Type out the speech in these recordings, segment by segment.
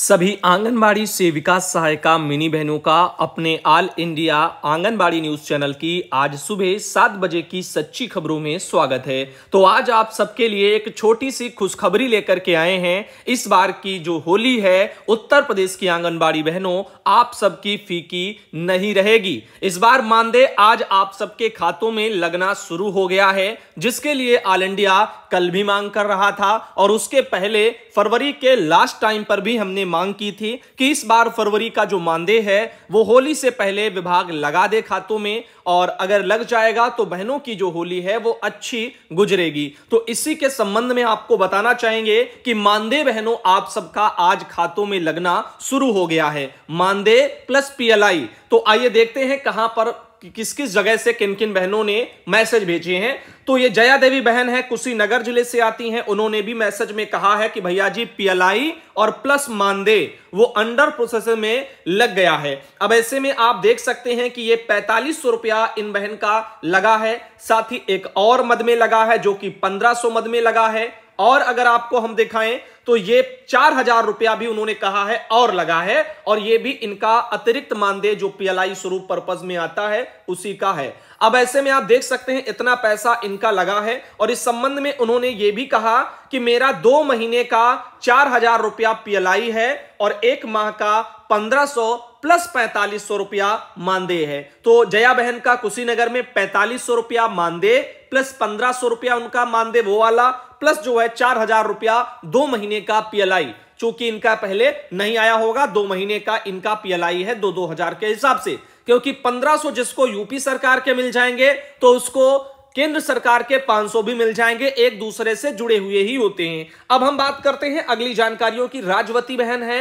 सभी आंगनबाड़ी सेविका सहायिका मिनी बहनों का अपने all India Anganwadi news channel की आज सुबह सात बजे की सच्ची खबरों में स्वागत है तो आज आप सबके लिए एक छोटी सी खुशखबरी लेकर के आए हैं इस बार की जो होली है उत्तर प्रदेश की आंगनबाड़ी बहनों आप सबकी फीकी नहीं रहेगी इस बार मानदेय आज आप सबके खातों में लगना शुरू हो गया है जिसके लिए ऑल इंडिया कल भी मांग कर रहा था और उसके पहले फरवरी के लास्ट टाइम पर भी हमने मांग की थी कि इस बार फरवरी का जो मानदेय है वो होली से पहले विभाग लगा दे खातों में और अगर लग जाएगा तो बहनों की जो होली है वो अच्छी गुजरेगी तो इसी के संबंध में आपको बताना चाहेंगे कि मानदेय बहनों आप सबका आज खातों में लगना शुरू हो गया है मानदेय प्लस पीएलआई तो आइए देखते हैं कहां पर किस किस जगह से किन किन बहनों ने मैसेज भेजे हैं तो ये जया देवी बहन है कुशीनगर जिले से आती हैं उन्होंने भी मैसेज में कहा है कि भैया जी पीएलआई और प्लस मानदे वो अंडर प्रोसेस में लग गया है अब ऐसे में आप देख सकते हैं कि ये पैंतालीस सौ रुपया इन बहन का लगा है साथ ही एक और मद में लगा है जो कि पंद्रह सौ मद में लगा है और अगर आपको हम दिखाएं तो ये चार हजार रुपया भी उन्होंने कहा है और लगा है और ये भी इनका अतिरिक्त मानदेय जो पीएलआई स्वरूप पर्पज में आता है उसी का है अब ऐसे में आप देख सकते हैं इतना पैसा इनका लगा है और इस संबंध में उन्होंने ये भी कहा कि मेरा दो महीने का चार हजार रुपया पीएलआई है और एक माह का पंद्रह सौ प्लस पैंतालीस सौ रुपया मानदेय है तो जया बहन का कुशीनगर में पैंतालीस सौ रुपया मानदेय प्लस पंद्रह सौ रुपया उनका मानदेय वो वाला प्लस जो है चार हजार रुपया दो महीने का पीएलआई चूंकि इनका पहले नहीं आया होगा दो महीने का इनका पीएलआई है दो दो हजार के हिसाब से क्योंकि पंद्रह सो जिसको यूपी सरकार के मिल जाएंगे तो उसको केंद्र सरकार के 500 भी मिल जाएंगे एक दूसरे से जुड़े हुए ही होते हैं अब हम बात करते हैं अगली जानकारियों की राजवती बहन है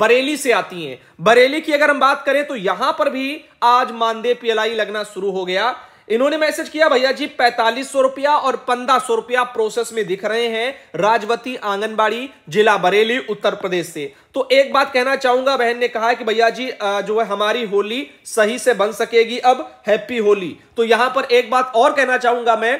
बरेली से आती हैं बरेली की अगर हम बात करें तो यहां पर भी आज मानदेय पीएलआई लगना शुरू हो गया इन्होंने मैसेज किया भैया जी पैंतालीस सौ रुपया और पंद्रह सौ रुपया प्रोसेस में दिख रहे हैं राजवती आंगनबाड़ी जिला बरेली उत्तर प्रदेश से तो एक बात कहना चाहूंगा बहन ने कहा कि भैया जी जो है हमारी होली सही से बन सकेगी अब हैप्पी होली तो यहां पर एक बात और कहना चाहूंगा मैं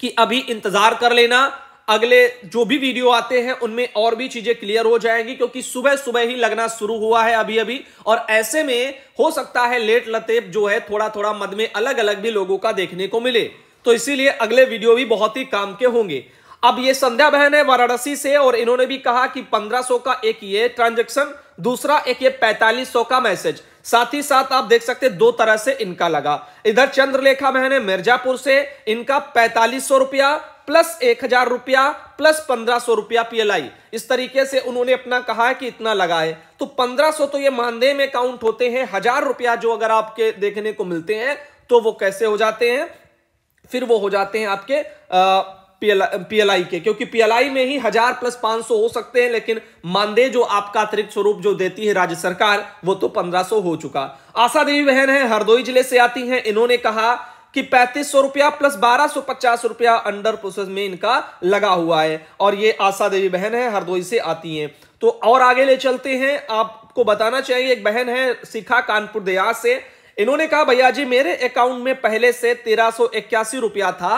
कि अभी इंतजार कर लेना अगले जो भी वीडियो आते हैं उनमें और भी चीजें क्लियर हो जाएंगी क्योंकि सुबह सुबह ही लगना शुरू हुआ है अभी अभी और ऐसे में हो सकता है लेट लतेप जो है थोड़ा थोड़ा मद में अलग अलग भी लोगों का देखने को मिले तो इसीलिए अगले वीडियो भी बहुत ही काम के होंगे अब ये संध्या बहन है वाराणसी से और इन्होंने भी कहा कि 1500 का एक ये ट्रांजेक्शन दूसरा एक ये 4500 का मैसेज साथ ही साथ आप देख सकते दो तरह से इनका लगा इधर चंद्रलेखा बहन है मिर्जापुर से इनका पैंतालीस रुपया प्लस एक हजार रुपया प्लस पंद्रह सौ रुपया पीएलआई इस तरीके से उन्होंने अपना कहा है कि इतना लगा है तो पंद्रह सौ तो ये मानदेय में काउंट होते हैं हजार रुपया जो अगर आपके देखने को मिलते हैं तो वो कैसे हो जाते हैं फिर वो हो जाते हैं आपके पीएलआई के क्योंकि पीएलआई में ही हजार प्लस पांच सौ हो सकते हैं लेकिन मानदेय जो आपका अतिरिक्त स्वरूप जो देती है राज्य सरकार वो तो पंद्रह सौ हो चुका आशा देवी बहन है हरदोई जिले से आती हैं इन्होंने कहा कि पैंतीस सौ रुपया प्लस बारह सौ पचास रुपया अंडर प्रोसेस में इनका लगा हुआ है और ये आशा देवी बहन है हरदोई से आती हैं तो और आगे ले चलते हैं आपको बताना चाहिए एक बहन है सिखा कानपुर देहात से इन्होंने कहा भैया जी मेरे अकाउंट में पहले से तेरह रुपया था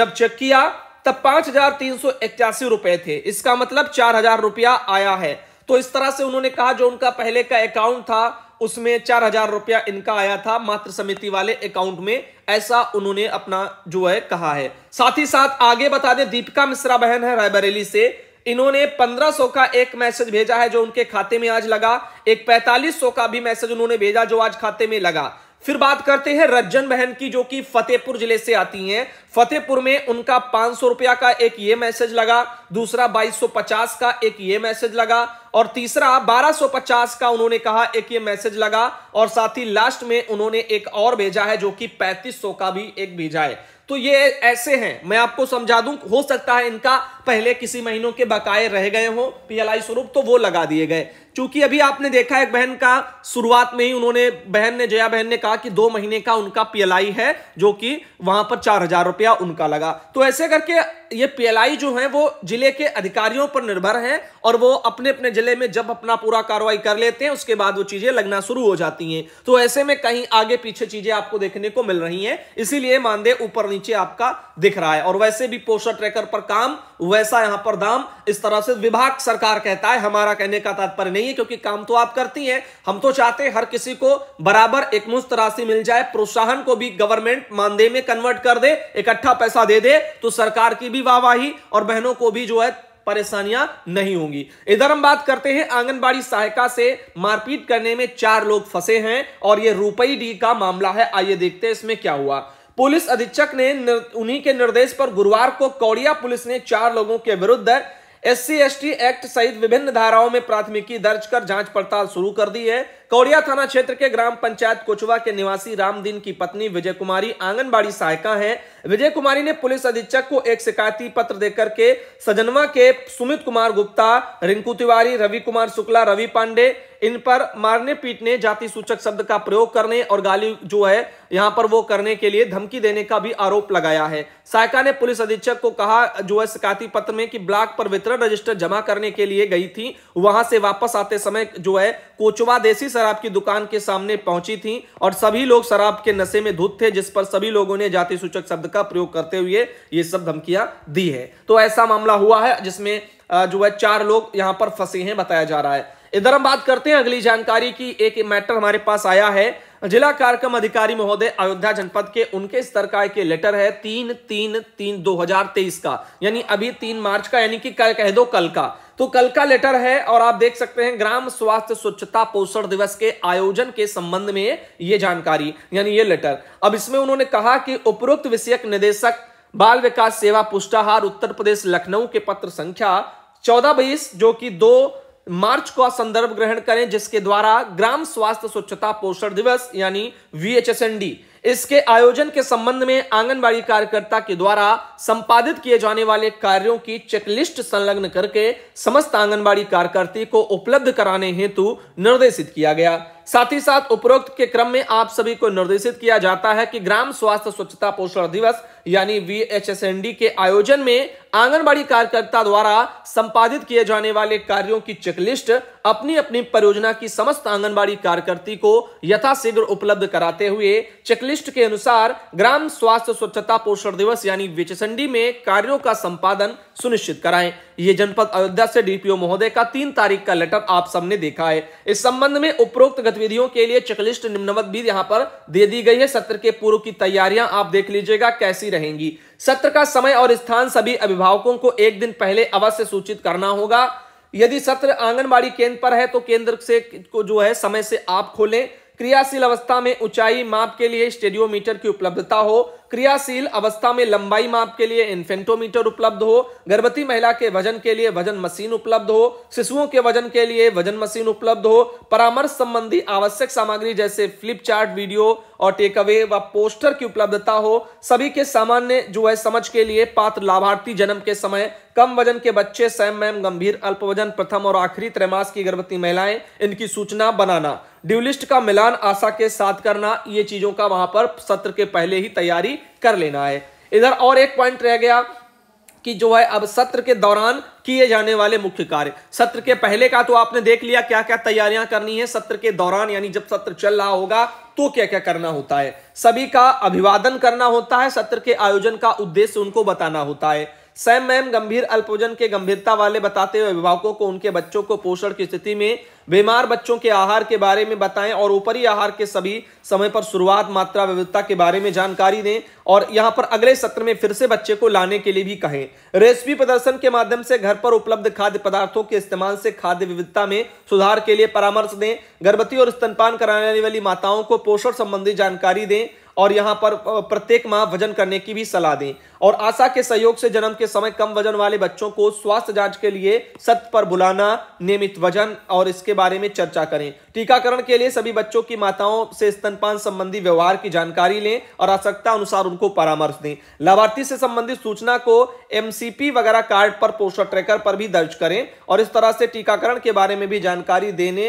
जब चेक किया तब पांच हजार तीन सौ इक्यासी रुपए थे इसका मतलब चार हजार रुपया आया है तो इस तरह से उन्होंने कहा जो उनका पहले का अकाउंट था उसमें चार हजार रुपया इनका आया था मात्र समिति वाले अकाउंट में ऐसा उन्होंने अपना जो है कहा है साथ ही साथ आगे बता दें दीपिका मिश्रा बहन है रायबरेली से इन्होंने 1500 का एक मैसेज भेजा है जो उनके खाते में आज लगा एक 4500 का भी मैसेज उन्होंने भेजा जो आज खाते में लगा फिर बात करते हैं रज्जन बहन की जो कि फतेहपुर जिले से आती हैं फतेहपुर में उनका पांच सौ रुपया का एक ये मैसेज लगा दूसरा 2250 का एक ये मैसेज लगा और तीसरा 1250 का उन्होंने कहा एक ये मैसेज लगा और साथ ही लास्ट में उन्होंने एक और भेजा है जो कि 3500 का भी एक भेजा है तो ये ऐसे हैं मैं आपको समझा दूं हो सकता है इनका पहले किसी महीनों के बकाए रह गए हों पीएलआई स्वरूप तो वो लगा दिए गए क्योंकि अभी आपने देखा एक बहन का शुरुआत में ही उन्होंने बहन ने जया बहन ने कहा कि दो महीने का उनका पीएलआई है जो कि वहां पर चार हजार रुपया उनका लगा तो ऐसे करके ये पीएलआई जो है वो जिले के अधिकारियों पर निर्भर है और वो अपने अपने जिले में जब अपना पूरा कार्रवाई कर लेते हैं उसके बाद वो चीजें लगना शुरू हो जाती हैं तो ऐसे में कहीं आगे पीछे चीजें आपको देखने को मिल रही हैं इसीलिए मानदेय ऊपर नीचे आपका दिख रहा है और वैसे भी पोस्टर ट्रैकर पर काम वैसा यहां पर दाम इस तरह से विभाग सरकार कहता है हमारा कहने का तात्पर्य नहीं है क्योंकि काम तो आप करती हैं हम तो चाहते हैं हर किसी को बराबर एक मुस्त राशि मिल जाए प्रोत्साहन को भी गवर्नमेंट मानदेय में कन्वर्ट कर दे इकट्ठा पैसा दे दे तो सरकार की भी वाहवाही और बहनों को भी जो है परेशानियां नहीं होंगी इधर हम बात करते हैं आंगनबाड़ी सहायिका से मारपीट करने में चार लोग फंसे हैं और ये रुपई डी का मामला है आइए देखते हैं इसमें क्या हुआ पुलिस अधीक्षक ने उन्हीं के निर्देश पर गुरुवार को कौड़िया पुलिस ने चार लोगों के विरुद्ध एस सी एक्ट सहित विभिन्न धाराओं में प्राथमिकी दर्ज कर जांच पड़ताल शुरू कर दी है कौड़िया थाना क्षेत्र के ग्राम पंचायत कोचवा के निवासी रामदीन की पत्नी विजय कुमारी आंगनबाड़ी सहायिका हैं विजय कुमारी ने पुलिस अधीक्षक को एक शिकायती पत्र देकर के सजनवा के सुमित कुमार गुप्ता रिंकू तिवारी रवि कुमार शुक्ला रवि पांडे इन पर मारने पीटने जाति सूचक शब्द का प्रयोग करने और गाली जो है यहां पर वो करने के लिए धमकी देने का भी आरोप लगाया है सायका ने पुलिस अधीक्षक को कहा जो है शिकायती पत्र में कि ब्लॉक पर वितरण रजिस्टर जमा करने के लिए गई थी वहां से वापस आते समय जो है कोचवा देसी सर लेकर आपकी दुकान के सामने पहुंची थी और सभी लोग शराब के नशे में धुत थे जिस पर सभी लोगों ने जाति सूचक शब्द का प्रयोग करते हुए ये सब धमकियां दी है तो ऐसा मामला हुआ है जिसमें जो है चार लोग यहां पर फंसे हैं बताया जा रहा है इधर हम बात करते हैं अगली जानकारी की एक मैटर हमारे पास आया है जिला कार्यक्रम अधिकारी महोदय अयोध्या जनपद के उनके स्तर का एक लेटर है तीन तीन तीन दो हजार तेईस का यानी अभी तीन मार्च का यानी कि कह दो कल का तो कल का लेटर है और आप देख सकते हैं ग्राम स्वास्थ्य स्वच्छता पोषण दिवस के आयोजन के संबंध में ये जानकारी यानी ये लेटर अब इसमें उन्होंने कहा कि उपरोक्त विषयक निदेशक बाल विकास सेवा पुष्टाहार उत्तर प्रदेश लखनऊ के पत्र संख्या चौदह बीस जो कि दो मार्च का संदर्भ ग्रहण करें जिसके द्वारा ग्राम स्वास्थ्य स्वच्छता पोषण दिवस यानी वीएचएसएनडी इसके आयोजन के संबंध में आंगनबाड़ी कार्यकर्ता के द्वारा संपादित किए जाने वाले कार्यों की चेकलिस्ट संलग्न करके समस्त आंगनबाड़ी कार्यकर्ती को उपलब्ध कराने हेतु निर्देशित किया गया साथ ही साथ उपरोक्त के क्रम में आप सभी को निर्देशित किया जाता है कि ग्राम स्वास्थ्य स्वच्छता पोषण दिवस यानी वीएचएसएनडी के आयोजन में आंगनबाड़ी कार्यकर्ता द्वारा संपादित किए जाने वाले कार्यों की चेकलिस्ट अपनी अपनी परियोजना की समस्त आंगनबाड़ी कार्यकर्ती को यथाशीघ्र उपलब्ध कराते हुए चेकलिस्ट के अनुसार ग्राम स्वास्थ्य स्वच्छता पोषण दिवस यानी वीएचएसएनडी में कार्यो का संपादन सुनिश्चित कराएं ये जनपद अयोध्या से डीपीओ महोदय का तीन तारीख का लेटर आप सबने देखा है इस संबंध में उपरोक्त गतिविधियों के लिए चेकलिस्ट निम्नवत भी यहां पर दे दी गई है सत्र के पूर्व की तैयारियां आप देख लीजिएगा कैसी रहेंगी सत्र का समय और स्थान सभी अभिभावकों को एक दिन पहले अवश्य सूचित करना होगा यदि सत्र आंगनबाड़ी केंद्र पर है तो केंद्र से को जो है समय से आप खोलें क्रियाशील अवस्था में ऊंचाई माप के लिए स्टेडियोमीटर की उपलब्धता हो क्रियाशील अवस्था में लंबाई माप के लिए इन्फेंटोमीटर उपलब्ध हो गर्भवती महिला के वजन के लिए वजन मशीन उपलब्ध हो शिशुओं के वजन के लिए वजन मशीन उपलब्ध हो परामर्श संबंधी आवश्यक सामग्री जैसे फ्लिप चार्ट वीडियो और टेक अवे व पोस्टर की उपलब्धता हो सभी के सामान्य जो है समझ के लिए पात्र लाभार्थी जन्म के समय कम वजन के बच्चे स्वयं मैम गंभीर अल्प वजन प्रथम और आखिरी त्रैमास की गर्भवती महिलाएं इनकी सूचना बनाना ड्यूलिस्ट का मिलान आशा के साथ करना ये चीजों का वहां पर सत्र के पहले ही तैयारी कर लेना है इधर और एक पॉइंट रह गया कि जो है अब सत्र के दौरान किए जाने वाले मुख्य कार्य सत्र के पहले का तो आपने देख लिया क्या क्या तैयारियां करनी है सत्र के दौरान यानी जब सत्र चल रहा होगा तो क्या क्या करना होता है सभी का अभिवादन करना होता है सत्र के आयोजन का उद्देश्य उनको बताना होता है सैम मैम गंभीर अल्पोजन के गंभीरता वाले बताते हुए अभिभावकों को उनके बच्चों को पोषण की स्थिति में बीमार बच्चों के आहार के बारे में बताएं और ऊपरी आहार के सभी समय पर शुरुआत मात्रा विविधता के बारे में जानकारी दें और यहाँ पर अगले सत्र में फिर से बच्चे को लाने के लिए भी कहें रेसिपी प्रदर्शन के माध्यम से घर पर उपलब्ध खाद्य पदार्थों के इस्तेमाल से खाद्य विविधता में सुधार के लिए परामर्श दें गर्भवती और स्तनपान कराने वाली माताओं को पोषण संबंधी जानकारी दें और यहाँ पर प्रत्येक माह वजन करने की भी सलाह दें और आशा के सहयोग से जन्म के समय कम वजन वाले बच्चों को स्वास्थ्य जांच के लिए सत्य पर बुलाना नियमित वजन और इसके बाद बारे में चर्चा करें टीकाकरण के लिए सभी बच्चों की माताओं से स्तनपान संबंधी व्यवहार की जानकारी लें और आवश्यकता अनुसार उनको परामर्श दें लाभार्थी से संबंधित सूचना को एमसीपी वगैरह कार्ड पर पोस्टर ट्रैकर पर भी दर्ज करें और इस तरह से टीकाकरण के बारे में भी जानकारी देने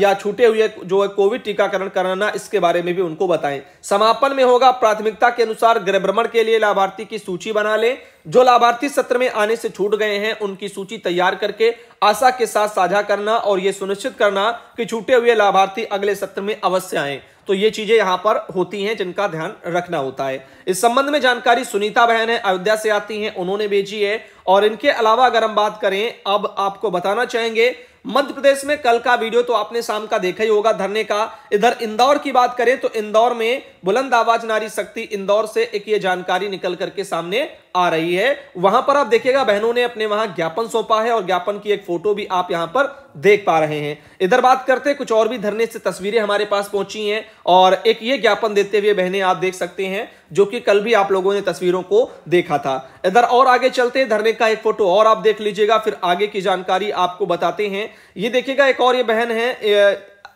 या छूटे हुए जो है कोविड टीकाकरण कराना इसके बारे में भी उनको बताएं समापन में होगा प्राथमिकता के अनुसार गृह भ्रमण के लिए लाभार्थी की सूची बना लें जो लाभार्थी सत्र में आने से छूट गए हैं उनकी सूची तैयार करके आशा के साथ साझा करना और ये सुनिश्चित करना कि छूटे हुए लाभार्थी अगले सत्र में अवश्य आए तो ये चीजें यहां पर होती हैं जिनका ध्यान रखना होता है इस संबंध में जानकारी सुनीता बहन है अयोध्या से आती हैं उन्होंने भेजी है और इनके अलावा अगर हम बात करें अब आपको बताना चाहेंगे मध्य प्रदेश में कल का वीडियो तो आपने शाम का देखा ही होगा धरने का इधर इंदौर की बात करें तो इंदौर में बुलंद आवाज नारी शक्ति इंदौर से एक ये जानकारी निकल करके सामने आ रही है वहां पर आप देखिएगा बहनों ने अपने वहां ज्ञापन सौंपा है और ज्ञापन की एक फोटो भी आप यहां पर देख पा रहे हैं इधर बात करते हैं कुछ और भी धरने से तस्वीरें हमारे पास पहुंची हैं और एक ये ज्ञापन देते हुए बहनें आप देख सकते हैं जो कि कल भी आप लोगों ने तस्वीरों को देखा था इधर और आगे चलते हैं धरने का एक फोटो और आप देख लीजिएगा फिर आगे की जानकारी आपको बताते हैं ये देखिएगा एक और ये बहन है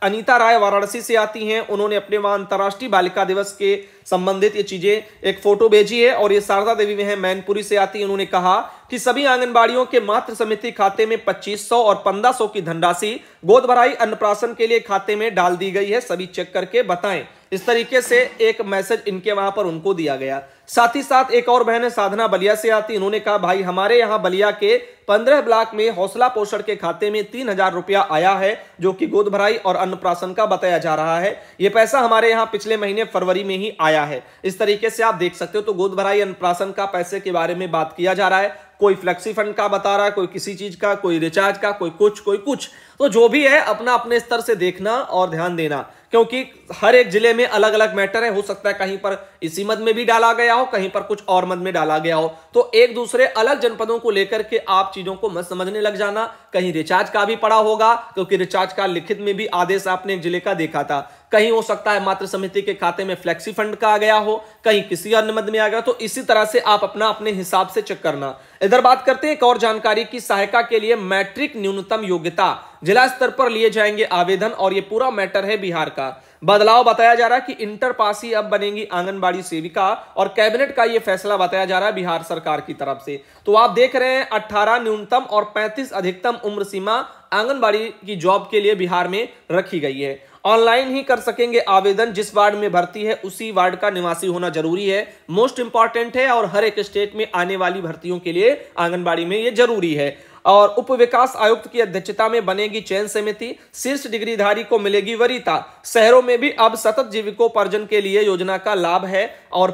अनीता राय वाराणसी से आती हैं उन्होंने अपने वहां अंतर्राष्ट्रीय बालिका दिवस के संबंधित ये चीजें एक फोटो भेजी है और ये शारदा देवी में है मैनपुरी से आती है उन्होंने कहा कि सभी आंगनबाड़ियों के मात्र समिति खाते में 2500 और 1500 की धनराशि गोद भराई अन्नप्राशन के लिए खाते में डाल दी गई है सभी चेक करके बताएं इस तरीके से एक मैसेज इनके वहां पर उनको दिया गया साथ ही साथ एक और बहन है साधना बलिया से आती इन्होंने कहा भाई हमारे यहाँ बलिया के पंद्रह ब्लाक में हौसला पोषण के खाते में तीन हजार रुपया आया है जो कि गोद भराई और अन्नप्राशन का बताया जा रहा है ये पैसा हमारे यहाँ पिछले महीने फरवरी में ही आया है इस तरीके से आप देख सकते हो तो गोद भराई अन्नप्राशन का पैसे के बारे में बात किया जा रहा है कोई फ्लेक्सी फंड का बता रहा है कोई किसी चीज का कोई रिचार्ज का कोई कुछ कोई कुछ तो जो भी है अपना अपने स्तर से देखना और ध्यान देना क्योंकि हर एक जिले में अलग अलग मैटर है हो सकता है कहीं पर इसी मद में भी डाला गया हो कहीं पर कुछ और मद में डाला गया हो तो एक दूसरे अलग जनपदों को लेकर के आप चीजों को मत समझने लग जाना कहीं रिचार्ज का भी पड़ा होगा क्योंकि रिचार्ज का लिखित में भी आदेश आपने एक जिले का देखा था कहीं हो सकता है मात्र समिति के खाते में फ्लेक्सी फंड का आ गया हो कहीं किसी अन्य मद में आ गया तो इसी तरह से आप अपना अपने हिसाब से चेक करना इधर बात करते हैं एक और जानकारी की सहायता के लिए मैट्रिक न्यूनतम योग्यता जिला स्तर पर लिए जाएंगे आवेदन और ये पूरा मैटर है बिहार का बदलाव बताया जा रहा है कि इंटर पास ही अब बनेगी आंगनबाड़ी सेविका और कैबिनेट का यह फैसला बताया जा रहा है बिहार सरकार की तरफ से तो आप देख रहे हैं अट्ठारह न्यूनतम और पैंतीस अधिकतम उम्र सीमा आंगनबाड़ी की जॉब के लिए बिहार में रखी गई है ऑनलाइन ही कर सकेंगे आवेदन जिस वार्ड में भर्ती है उसी वार्ड का निवासी होना जरूरी है मोस्ट इंपॉर्टेंट है और हर एक स्टेट में आने वाली भर्तियों के लिए आंगनबाड़ी में ये जरूरी है और उप विकास आयुक्त की अध्यक्षता में बनेगी चयन समिति शीर्ष डिग्रीधारी को मिलेगी वरीता शहरों में भी अब सतत जीविकोपार्जन के लिए योजना का लाभ है और,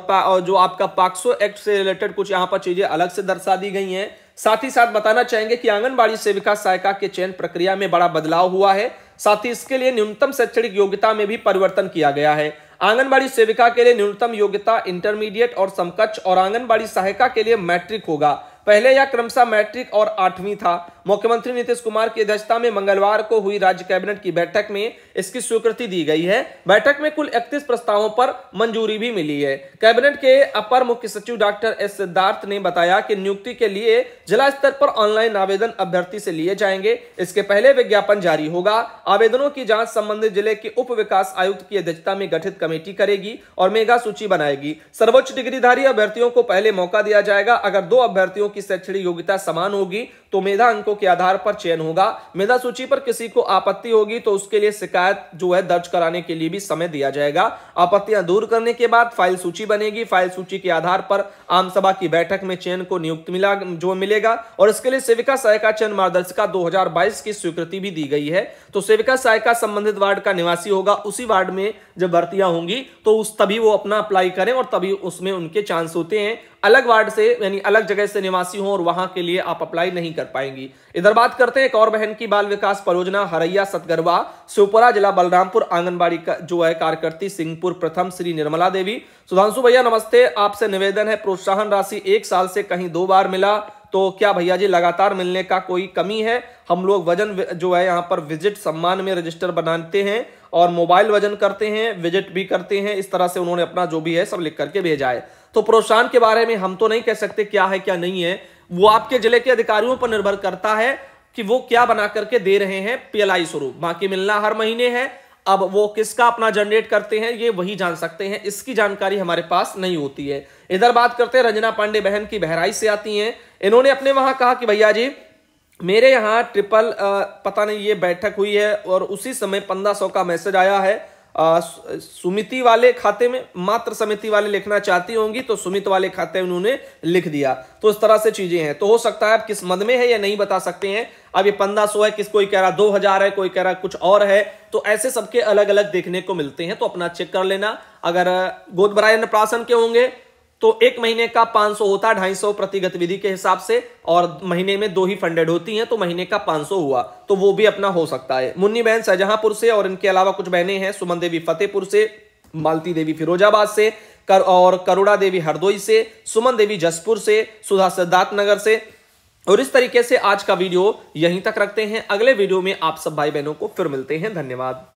जो आपका पाक्सो एक्ट से रिलेटेड कुछ यहाँ पर चीजें अलग से दर्शा दी गई हैं साथ ही साथ बताना चाहेंगे कि आंगनबाड़ी सेविका सहायिका के चयन प्रक्रिया में बड़ा बदलाव हुआ है साथ ही इसके लिए न्यूनतम शैक्षणिक योग्यता में भी परिवर्तन किया गया है आंगनबाड़ी सेविका के लिए न्यूनतम योग्यता इंटरमीडिएट और समकक्ष और आंगनबाड़ी सहायिका के लिए मैट्रिक होगा पहले यह क्रमशः मैट्रिक और आठवीं था मुख्यमंत्री नीतीश कुमार की अध्यक्षता में मंगलवार को हुई राज्य कैबिनेट की बैठक में इसकी स्वीकृति दी गई है बैठक में कुल इकतीस प्रस्तावों पर मंजूरी भी मिली है कैबिनेट के अपर मुख्य सचिव डॉक्टर एस सिद्धार्थ ने बताया कि नियुक्ति के लिए जिला स्तर पर ऑनलाइन आवेदन अभ्यर्थी से लिए जाएंगे इसके पहले विज्ञापन जारी होगा आवेदनों की जांच संबंधित जिले के उप विकास आयुक्त की अध्यक्षता में गठित कमेटी करेगी और मेगा सूची बनाएगी सर्वोच्च डिग्रीधारी अभ्यर्थियों को पहले मौका दिया जाएगा अगर दो अभ्यर्थियों की शैक्षणिक योग्यता समान होगी तो मेधा अंकों के आधार पर चयन होगा मेधा सूची पर किसी को आपत्ति होगी तो उसके लिए शिकायत जो है दर्ज कराने के लिए भी समय दिया जाएगा आपत्तियां दूर करने के बाद फाइल सूची बनेगी फाइल सूची के आधार पर आम सभा की बैठक में चयन को नियुक्त मिला जो मिलेगा और इसके लिए सेविका सहायिका चयन मार्गदर्शिका दो की स्वीकृति भी दी गई है तो सेविका सहायिका संबंधित वार्ड का निवासी होगा उसी वार्ड में जब भर्तियां होंगी तो उस तभी वो अपना अप्लाई करें और तभी उसमें उनके चांस होते हैं अलग वार्ड से यानी अलग जगह से निवासी हों और वहां के लिए आप अप्लाई नहीं कर पाएंगी इधर बात करते हैं एक और बहन की बाल विकास परियोजना हरैया सतगरवा सुपरा जिला बलरामपुर आंगनबाड़ी का जो है कार्यकर्ती सिंहपुर प्रथम श्री निर्मला देवी सुधांशु भैया नमस्ते आपसे निवेदन है प्रोत्साहन राशि एक साल से कहीं दो बार मिला तो क्या भैया जी लगातार मिलने का कोई कमी है हम लोग वजन जो है यहाँ पर विजिट सम्मान में रजिस्टर बनाते हैं और मोबाइल वजन करते हैं विजिट भी करते हैं इस तरह से उन्होंने अपना जो भी है सब लिख करके भेजा है तो प्रोत्साहन के बारे में हम तो नहीं कह सकते क्या है क्या नहीं है वो आपके जिले के अधिकारियों पर निर्भर करता है कि वो क्या बना करके दे रहे हैं पीएलआई स्वरूप बाकी मिलना हर महीने है अब वो किसका अपना जनरेट करते हैं ये वही जान सकते हैं इसकी जानकारी हमारे पास नहीं होती है इधर बात करते हैं रंजना पांडे बहन की बहराई से आती हैं इन्होंने अपने वहां कहा कि भैया जी मेरे यहाँ ट्रिपल आ, पता नहीं ये बैठक हुई है और उसी समय पंद्रह सौ का मैसेज आया है सुमिति वाले खाते में मात्र समिति वाले लिखना चाहती होंगी तो सुमित वाले खाते में उन्होंने लिख दिया तो इस तरह से चीजें हैं तो हो सकता है आप किस मद में है या नहीं बता सकते हैं अब ये पंद्रह सौ है किस कोई कह रहा दो हजार है कोई कह रहा कुछ और है तो ऐसे सबके अलग अलग देखने को मिलते हैं तो अपना चेक कर लेना अगर गोदबराय प्राशन के होंगे तो एक महीने का 500 होता है ढाई प्रति गतिविधि के हिसाब से और महीने में दो ही फंडेड होती हैं तो महीने का 500 हुआ तो वो भी अपना हो सकता है मुन्नी बहन शाहजहांपुर से और इनके अलावा कुछ बहनें हैं सुमन देवी फतेहपुर से मालती देवी फिरोजाबाद से कर और करुणा देवी हरदोई से सुमन देवी जसपुर से सुधा सिद्धार्थ नगर से और इस तरीके से आज का वीडियो यहीं तक रखते हैं अगले वीडियो में आप सब भाई बहनों को फिर मिलते हैं धन्यवाद